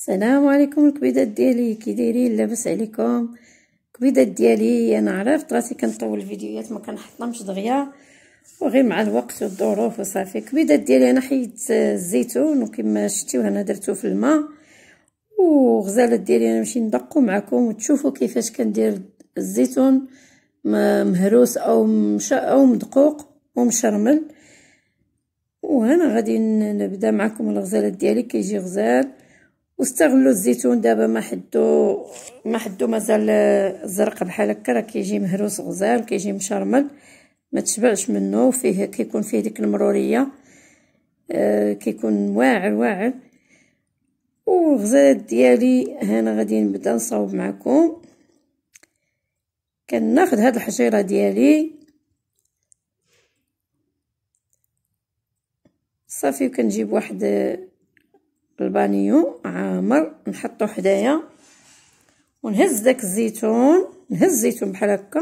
السلام عليكم الكبيدات ديالي كي دايرين لاباس عليكم الكبيدات ديالي انا عرفت راسي كنطول الفيديوهات ما كنحطمش دغيا وغير مع الوقت والظروف وصافي الكبيدات ديالي انا حيدت الزيتون وكما شتيو هنا درتو في الماء وغزالات ديالي انا نمشي ندقو معكم وتشوفوا كيفاش كندير الزيتون مهروس او مش او مدقوق ومشرمل وهنا غادي نبدا معكم الغزالات ديالي كيجي غزال واستغلوا الزيتون دابا ما حدو ما حدو مازال الزرق بحال هكا راه كيجي مهروس غزال كيجي مشرمل ما تشبعش منه فيه كيكون فيه ديك المروريه آه كيكون واعر واعر والغزالات ديالي هنا غادي نبدا نصاوب معكم كناخذ هاد الحجيره ديالي صافي وكنجيب واحد البانيو عامر نحطو حدايا ونهز داك الزيتون نهز الزيتون بحال هكا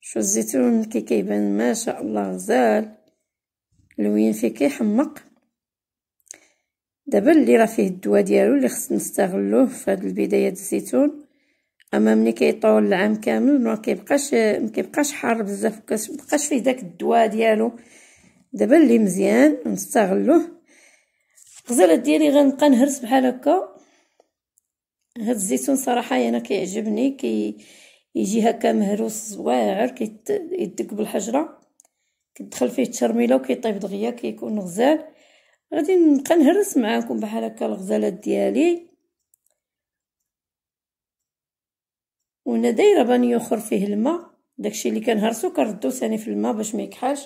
شوف الزيتون كي كيبان ما شاء الله غزال لوين فيه كيحمق دابا اللي راه فيه الدواء ديالو اللي خصنا نستغلوه في هاد البدايه الزيتون اما ملي كيطول العام كامل ما كيبقاش ما كيبقاش حار بزاف ما كيبقاش فيه داك الدواء ديالو دابا اللي مزيان نستغلوه الغزالات ديالي غنبقى نهرس بحال هكا هاد الزيتون صراحه انا يعني كيعجبني كي يجي هكا مهروس زواعر كيدق بالحجره كيدخل فيه الترميله وكيطيب دغيا كيكون غزال غادي نبقى نهرس معاكم بحال هكا الغزالات ديالي وانا دايره بانيو اخر فيه الماء داكشي اللي كنهرسو كنردو ثاني في الماء باش ما يكحلش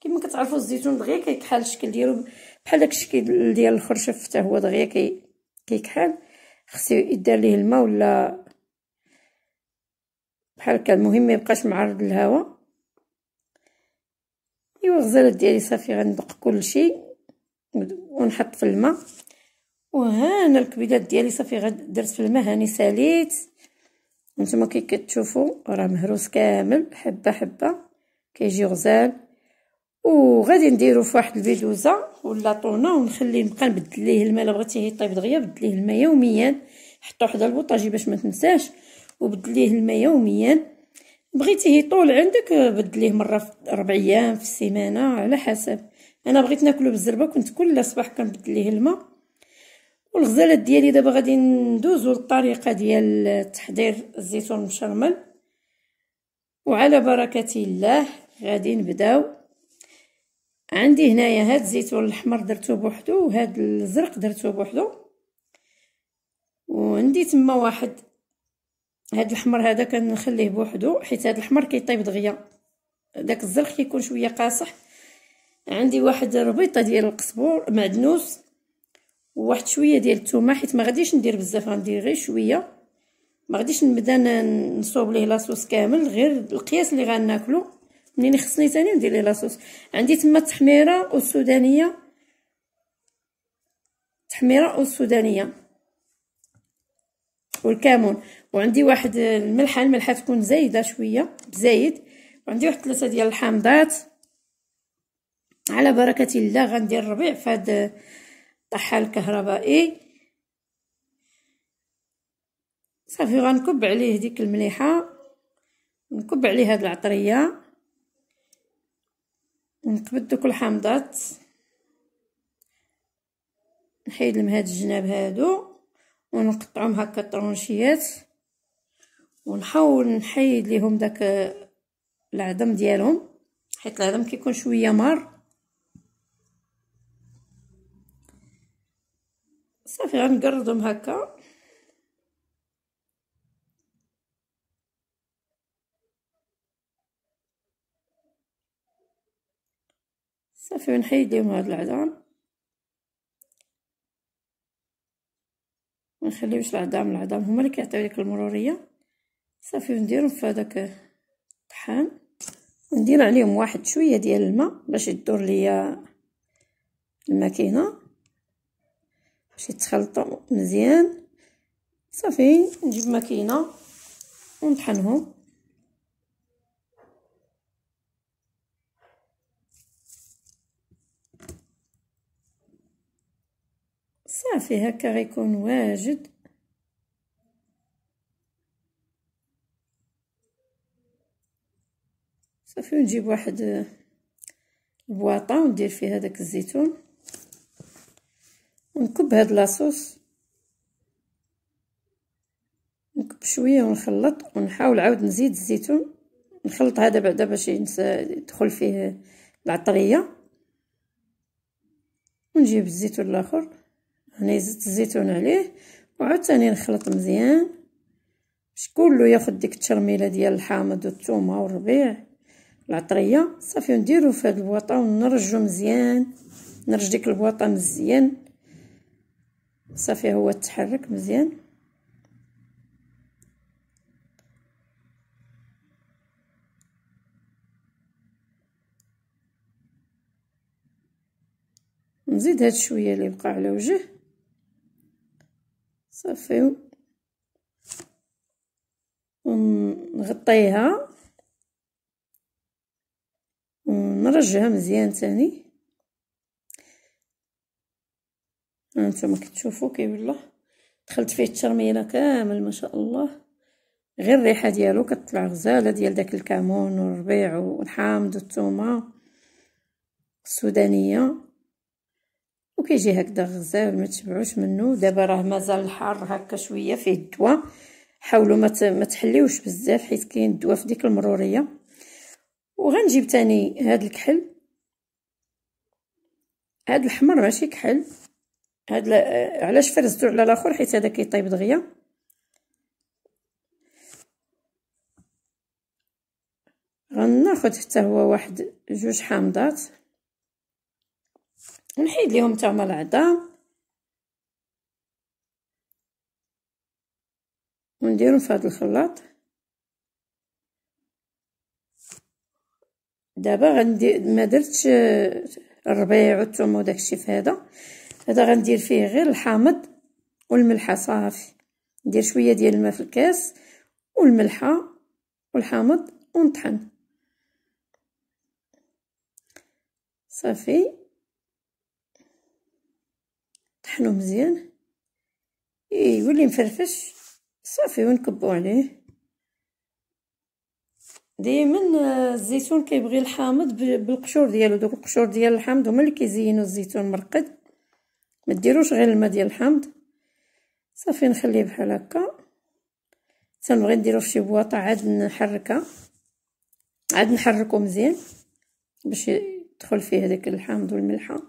كما كتعرفوا الزيتون دغيا كيكحل الشكل ديالو بحال داك الشكل ديال الخرشف حتى هو دغيا كي كيكحل خصو يدار ليه الماء ولا بحال هكا المهم ما يبقاش معرض للهواء ايوا الغزالات ديالي صافي غندق كلشي ونحط في الماء وهانا الكبيدات ديالي صافي درت في الماء هاني ساليت نتوما كي كتشوفوا راه مهروس كامل حبه حبه كيجي غزال وغادي نديرو في واحد البيدوزه ولا طونه ونخليه نبقى نبدل ليه الماء الا بغيتيه يطيب دغيا بدل ليه الماء يوميا حطو حدا البوطاجي باش ما تنساش وبدل ليه الماء يوميا بغيتيه يطول عندك بدل ليه مره في 4 ايام في السيمانه على حسب انا بغيت ناكلو بالزربه كنت كل صباح كنبدل ليه الماء والغزالات ديالي دابا غادي ندوزو للطريقه ديال تحضير الزيتون المشرمل وعلى بركه الله غادي نبداو عندي هنايا هاد الزيتون الاحمر درتو بوحدو وهاد الزرق درتو بوحدو وعندي تما واحد هاد الاحمر هذا كنخليه بوحدو حيت هاد الاحمر كيطيب دغيا داك الزرق كيكون شويه قاصح عندي واحد ربيطه ديال القزبور معدنوس وواحد شويه ديال الثومه حيت ما غاديش ندير بزاف غندير غير شويه ما غاديش نبدا نصوب ليه لاصوص كامل غير القياس اللي غناكلو منين خصني ثاني ندير ليه لاصوص عندي تما التحميره والسودانيه التحميره والسودانيه والكمون وعندي واحد الملحه الملحه تكون زايده شويه بزايد وعندي واحد ثلاثه ديال الحامضات على بركه الله غندير الربيع فهاد الطحال الكهربائي صافي غنكب عليه ديك المليحه نكب عليه هاد العطريه نكبد دوك الحامضات نحيد لهم هاد الجناب هادو ونقطعهم هكا طرونشيات ونحاول نحيد ليهم داك العظم ديالهم حيت العظم كيكون شويه مار صافي غنقردهم هكا صافي نحيدهم هاد العظام ما نخليوش العظام العظام هما اللي كيعطيو ديك المروريه صافي ونديرهم في هذاك الطحان وندير عليهم واحد شويه ديال الماء باش يدور ليا الماكينه باش يتخلطوا مزيان صافي نجيب ماكينه ونطحنهم صافي هكا غيكون واجد صافي ونجيب واحد البواطه وندير فيها داك الزيتون ونكب هاد لاصوص نكب شويه ونخلط ونحاول عاود نزيد الزيتون نخلط هذا بعدا باش يدخل فيه العطريه ونجيب الزيتون الاخر هنا زدت الزيتون عليه ثاني نخلط مزيان باش كلو ياخد ديك الترميله ديال الحامض والثومه والربيع العطريه صافي نديرو في هاد البواطه ونرجو مزيان نرج ديك البواطه مزيان صافي هو تحرك مزيان نزيد هاد شويه اللي بقى على وجه صافي ونغطيها ونرجعها مزيان تاني هانتوما كتشوفوا الله دخلت فيه الترميله كامل ما شاء الله غير الريحه ديالو كتطلع غزاله ديال داك الكمون والربيع والحامض والثومه السودانيه وكيجي هكذا غزال ما تبعوش منه دابا راه مازال الحار هكا شويه فيه الدواء حاولوا ما تحليوش بزاف حيت كاين الدواء في ديك المروريه وغنجيب تاني هاد الكحل هاد الحمر ماشي كحل هاد علاش فرزتو على الاخر حيت هذا كيطيب دغيا غناخد حتى هو واحد جوج حامضات نحيد ليهم حتى هما العظام ونديرهم في هذا الخلاط دابا غندير ما درتش الربيع والثوم وداكشي في هذا هذا غندير فيه غير الحامض والملحه صافي ندير شويه ديال الماء في الكاس والملحه والحامض ونطحن صافي نطحنو مزيان إيه، يولي مفرفش صافي ونكبو عليه ديما الزيتون كيبغي الحامض بالقشور ديالو دوك القشور ديال الحامض هما اللي كيزينو الزيتون مرقد ما ديروش غير الماء ديال الحامض صافي نخليه بحال هكا تنبغي نديرو فشي بواطه عاد نحركها عاد نحركو مزيان باش يدخل فيه هذاك الحامض والملحه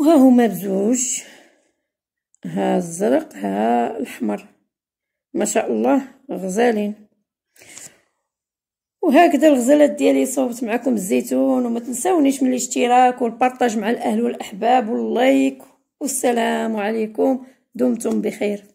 وها هما بزوج ها الزرق ها الاحمر ما شاء الله غزالين وهكذا الغزالات ديالي صوبت معكم الزيتون وما تنساونيش من الاشتراك والبارطاج مع الاهل والاحباب واللايك والسلام عليكم دمتم بخير